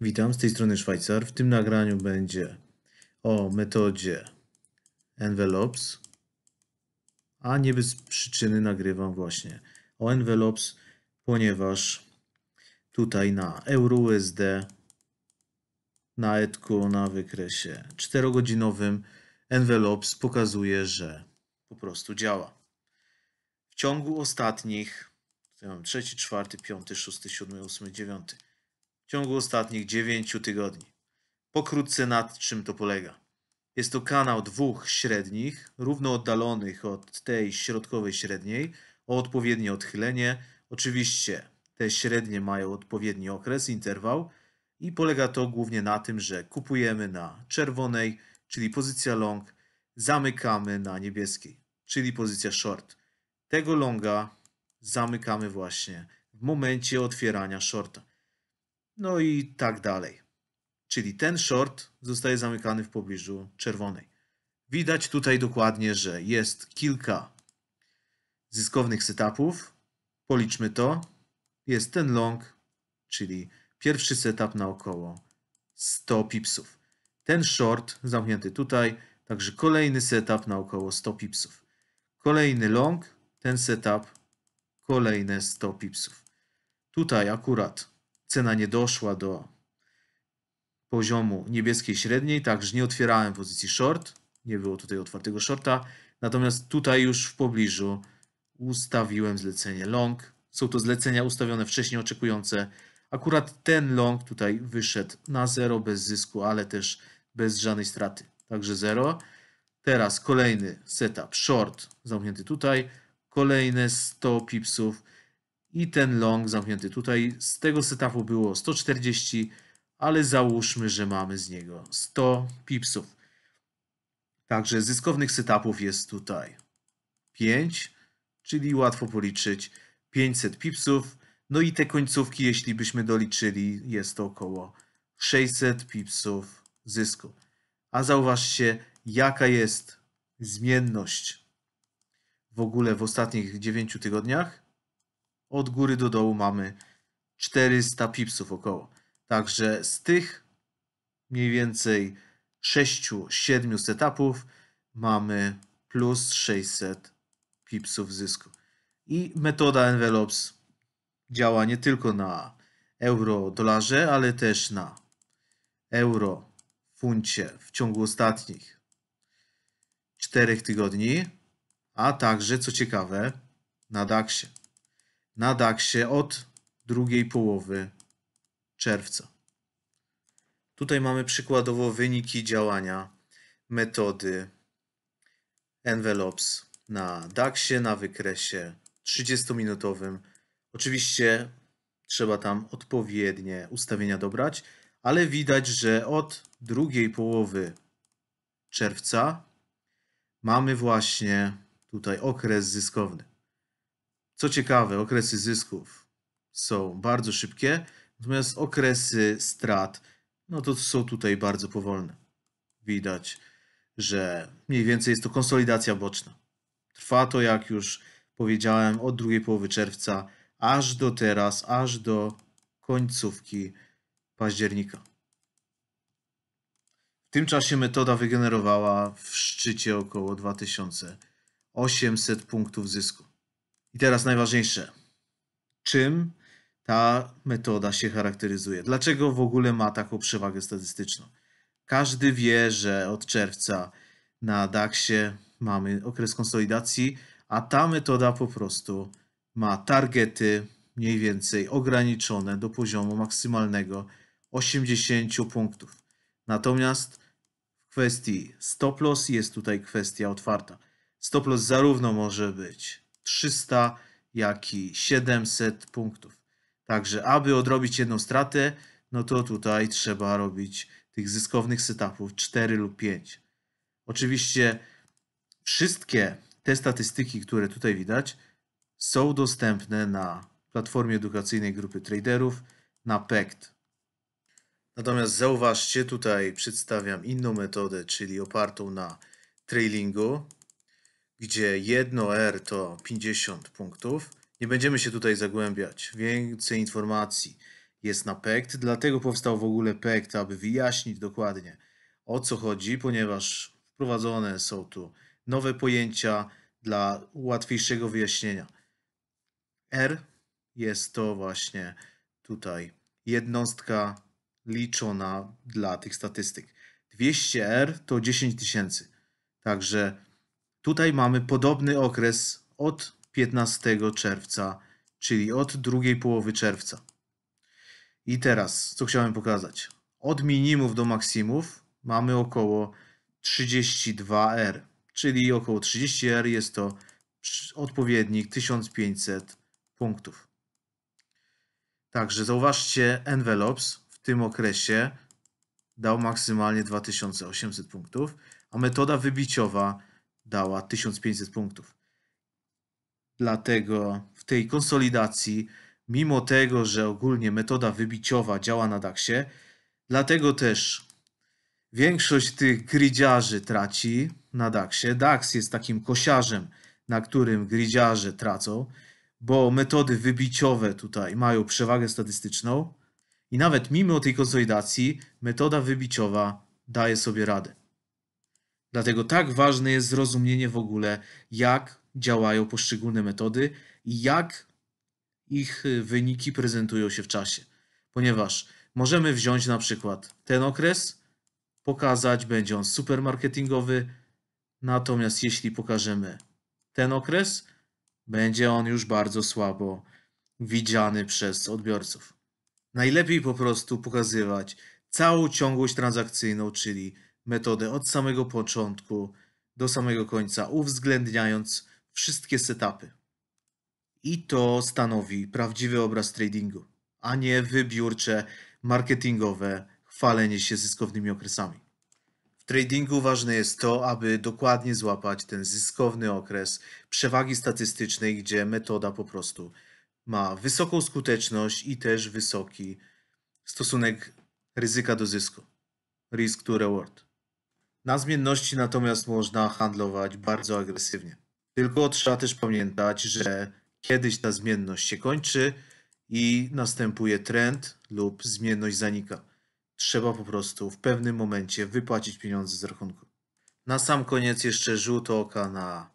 Witam, z tej strony Szwajcar. W tym nagraniu będzie o metodzie envelopes, a nie bez przyczyny nagrywam właśnie o envelopes, ponieważ tutaj na EURUSD na etku na wykresie 4-godzinowym envelopes pokazuje, że po prostu działa. W ciągu ostatnich, tutaj mam 3, 4, 5, 6, 7, 8, 9 w ciągu ostatnich dziewięciu tygodni. Pokrótce nad czym to polega. Jest to kanał dwóch średnich, równo oddalonych od tej środkowej średniej, o odpowiednie odchylenie. Oczywiście te średnie mają odpowiedni okres, interwał i polega to głównie na tym, że kupujemy na czerwonej, czyli pozycja long, zamykamy na niebieskiej, czyli pozycja short. Tego longa zamykamy właśnie w momencie otwierania shorta. No i tak dalej. Czyli ten short zostaje zamykany w pobliżu czerwonej. Widać tutaj dokładnie, że jest kilka zyskownych setupów. Policzmy to. Jest ten long, czyli pierwszy setup na około 100 pipsów. Ten short zamknięty tutaj, także kolejny setup na około 100 pipsów. Kolejny long, ten setup, kolejne 100 pipsów. Tutaj akurat cena nie doszła do poziomu niebieskiej średniej, także nie otwierałem pozycji short, nie było tutaj otwartego shorta, natomiast tutaj już w pobliżu ustawiłem zlecenie long. Są to zlecenia ustawione wcześniej oczekujące. Akurat ten long tutaj wyszedł na zero bez zysku, ale też bez żadnej straty. Także zero. Teraz kolejny setup short zamknięty tutaj. Kolejne 100 pipsów i ten long zamknięty tutaj. Z tego setupu było 140, ale załóżmy, że mamy z niego 100 pipsów. Także zyskownych setupów jest tutaj 5, czyli łatwo policzyć 500 pipsów. No i te końcówki, jeśli byśmy doliczyli, jest to około 600 pipsów zysku. A zauważcie, jaka jest zmienność w ogóle w ostatnich 9 tygodniach. Od góry do dołu mamy 400 pipsów około. Także z tych mniej więcej 6-7 setupów mamy plus 600 pipsów zysku. I metoda envelopes działa nie tylko na euro, dolarze, ale też na euro, funcie w ciągu ostatnich 4 tygodni, a także, co ciekawe, na DAXie na DAX-ie od drugiej połowy czerwca. Tutaj mamy przykładowo wyniki działania metody envelopes na DAX-ie na wykresie 30-minutowym. Oczywiście trzeba tam odpowiednie ustawienia dobrać, ale widać, że od drugiej połowy czerwca mamy właśnie tutaj okres zyskowny. Co ciekawe, okresy zysków są bardzo szybkie, natomiast okresy strat, no to są tutaj bardzo powolne. Widać, że mniej więcej jest to konsolidacja boczna. Trwa to, jak już powiedziałem, od drugiej połowy czerwca aż do teraz, aż do końcówki października. W tym czasie metoda wygenerowała w szczycie około 2800 punktów zysku. I teraz najważniejsze. Czym ta metoda się charakteryzuje? Dlaczego w ogóle ma taką przewagę statystyczną? Każdy wie, że od czerwca na DAX-ie mamy okres konsolidacji, a ta metoda po prostu ma targety mniej więcej ograniczone do poziomu maksymalnego 80 punktów. Natomiast w kwestii stop loss jest tutaj kwestia otwarta. Stop loss zarówno może być 300, jak i 700 punktów. Także aby odrobić jedną stratę, no to tutaj trzeba robić tych zyskownych setupów 4 lub 5. Oczywiście wszystkie te statystyki, które tutaj widać, są dostępne na platformie edukacyjnej grupy traderów na PECT. Natomiast zauważcie, tutaj przedstawiam inną metodę, czyli opartą na trailingu gdzie jedno R to 50 punktów. Nie będziemy się tutaj zagłębiać. Więcej informacji jest na PECT, dlatego powstał w ogóle PECT, aby wyjaśnić dokładnie o co chodzi, ponieważ wprowadzone są tu nowe pojęcia dla łatwiejszego wyjaśnienia. R jest to właśnie tutaj jednostka liczona dla tych statystyk. 200R to 10 tysięcy. Także Tutaj mamy podobny okres od 15 czerwca, czyli od drugiej połowy czerwca. I teraz, co chciałem pokazać? Od minimów do maksimów mamy około 32R, czyli około 30R jest to odpowiednik 1500 punktów. Także zauważcie, envelopes w tym okresie dał maksymalnie 2800 punktów, a metoda wybiciowa dała 1500 punktów. Dlatego w tej konsolidacji, mimo tego, że ogólnie metoda wybiciowa działa na DAX-ie, dlatego też większość tych gridziarzy traci na DAX-ie. DAX jest takim kosiarzem, na którym gridziarze tracą, bo metody wybiciowe tutaj mają przewagę statystyczną i nawet mimo tej konsolidacji metoda wybiciowa daje sobie radę. Dlatego tak ważne jest zrozumienie w ogóle, jak działają poszczególne metody i jak ich y, wyniki prezentują się w czasie. Ponieważ możemy wziąć na przykład ten okres, pokazać, będzie on super marketingowy, natomiast jeśli pokażemy ten okres, będzie on już bardzo słabo widziany przez odbiorców. Najlepiej po prostu pokazywać całą ciągłość transakcyjną, czyli metodę od samego początku do samego końca, uwzględniając wszystkie setupy. I to stanowi prawdziwy obraz tradingu, a nie wybiórcze, marketingowe chwalenie się zyskownymi okresami. W tradingu ważne jest to, aby dokładnie złapać ten zyskowny okres przewagi statystycznej, gdzie metoda po prostu ma wysoką skuteczność i też wysoki stosunek ryzyka do zysku. Risk to reward. Na zmienności natomiast można handlować bardzo agresywnie. Tylko trzeba też pamiętać, że kiedyś ta zmienność się kończy i następuje trend lub zmienność zanika. Trzeba po prostu w pewnym momencie wypłacić pieniądze z rachunku. Na sam koniec jeszcze rzut oka na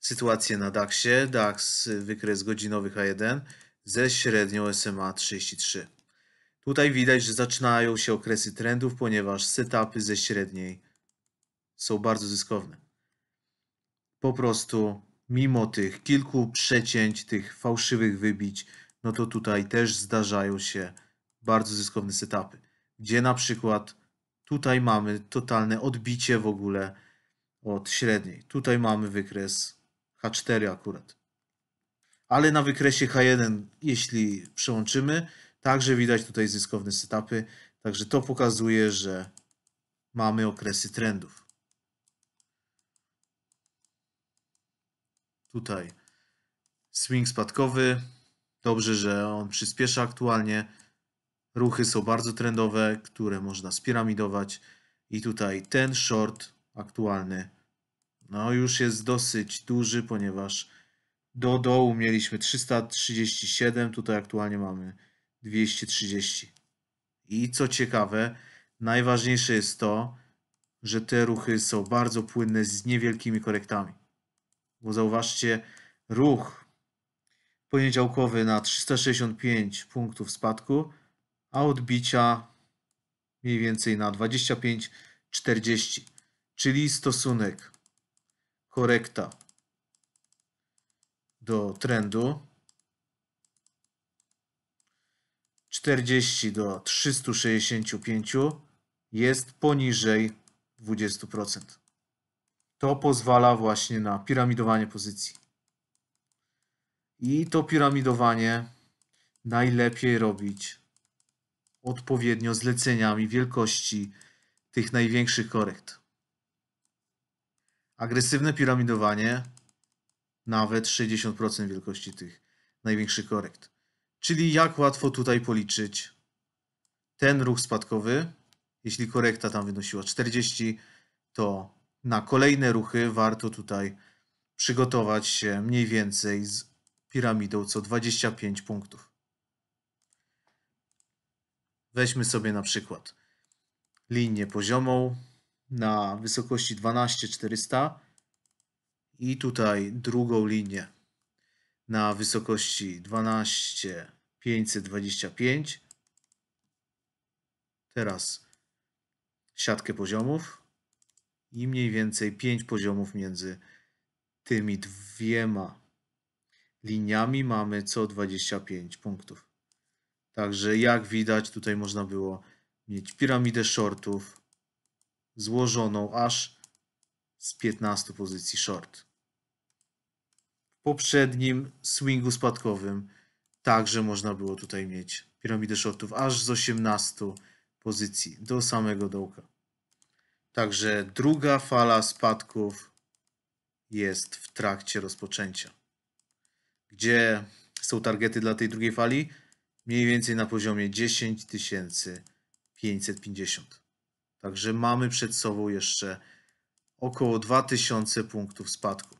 sytuację na DAX-ie. DAX wykres godzinowych A1 ze średnią SMA 33. Tutaj widać, że zaczynają się okresy trendów, ponieważ setupy ze średniej są bardzo zyskowne. Po prostu, mimo tych kilku przecięć, tych fałszywych wybić, no to tutaj też zdarzają się bardzo zyskowne setupy, gdzie na przykład tutaj mamy totalne odbicie w ogóle od średniej. Tutaj mamy wykres H4 akurat. Ale na wykresie H1, jeśli przełączymy, także widać tutaj zyskowne setupy. Także to pokazuje, że mamy okresy trendów. Tutaj swing spadkowy. Dobrze, że on przyspiesza aktualnie. Ruchy są bardzo trendowe, które można spiramidować. I tutaj ten short aktualny no już jest dosyć duży, ponieważ do dołu mieliśmy 337, tutaj aktualnie mamy 230. I co ciekawe, najważniejsze jest to, że te ruchy są bardzo płynne z niewielkimi korektami bo zauważcie ruch poniedziałkowy na 365 punktów spadku, a odbicia mniej więcej na 25-40, czyli stosunek korekta do trendu 40 do 365 jest poniżej 20%. To pozwala właśnie na piramidowanie pozycji. I to piramidowanie najlepiej robić odpowiednio zleceniami wielkości tych największych korekt. Agresywne piramidowanie nawet 60% wielkości tych największych korekt. Czyli jak łatwo tutaj policzyć ten ruch spadkowy, jeśli korekta tam wynosiła 40, to na kolejne ruchy warto tutaj przygotować się mniej więcej z piramidą co 25 punktów. Weźmy sobie na przykład linię poziomą na wysokości 12400 i tutaj drugą linię na wysokości 12525. Teraz siatkę poziomów i mniej więcej 5 poziomów między tymi dwiema liniami mamy co 25 punktów. Także jak widać tutaj można było mieć piramidę shortów złożoną aż z 15 pozycji short. W poprzednim swingu spadkowym także można było tutaj mieć piramidę shortów aż z 18 pozycji do samego dołka. Także druga fala spadków jest w trakcie rozpoczęcia. Gdzie są targety dla tej drugiej fali? Mniej więcej na poziomie 10 550. Także mamy przed sobą jeszcze około 2000 punktów spadku.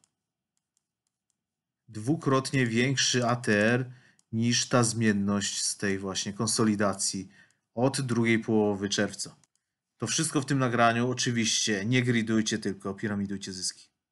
Dwukrotnie większy ATR niż ta zmienność z tej właśnie konsolidacji od drugiej połowy czerwca. To wszystko w tym nagraniu. Oczywiście nie gridujcie, tylko piramidujcie zyski.